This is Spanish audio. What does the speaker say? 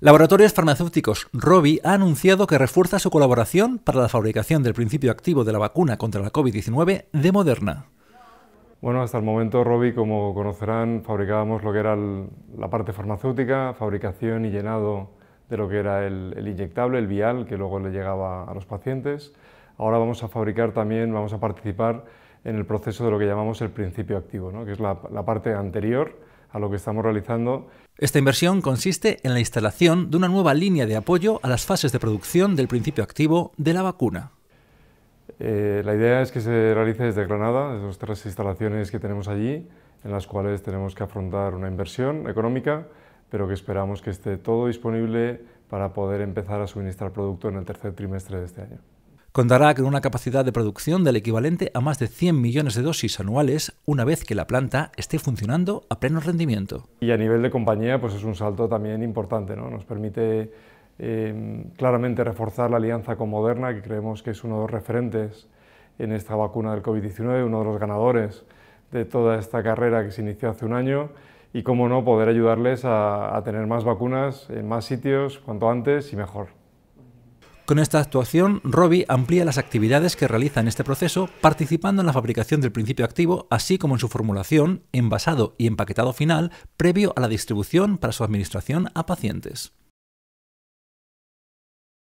Laboratorios Farmacéuticos Robi ha anunciado que refuerza su colaboración para la fabricación del principio activo de la vacuna contra la COVID-19 de Moderna. Bueno, hasta el momento Robi, como conocerán, fabricábamos lo que era la parte farmacéutica, fabricación y llenado de lo que era el, inyectable, el vial, que luego le llegaba a los pacientes. Ahora vamos a fabricar también, vamos a participar en el proceso de lo que llamamos el principio activo, ¿no? que es la parte anterior a lo que estamos realizando. Esta inversión consiste en la instalación de una nueva línea de apoyo a las fases de producción del principio activo de la vacuna. Eh, la idea es que se realice desde Granada, esas tres instalaciones que tenemos allí, en las cuales tenemos que afrontar una inversión económica, pero que esperamos que esté todo disponible para poder empezar a suministrar producto en el tercer trimestre de este año. Contará con una capacidad de producción del equivalente a más de 100 millones de dosis anuales una vez que la planta esté funcionando a pleno rendimiento. Y a nivel de compañía pues es un salto también importante, ¿no? nos permite em, claramente reforzar la alianza con Moderna, que creemos que es uno de los referentes en esta vacuna del COVID-19, uno de los ganadores de toda esta carrera que se inició hace un año y, cómo no, poder ayudarles a tener más vacunas en más sitios cuanto antes y mejor. Con esta actuación, Robbie amplía las actividades que realiza en este proceso, participando en la fabricación del principio activo, así como en su formulación, envasado y empaquetado final, previo a la distribución para su administración a pacientes.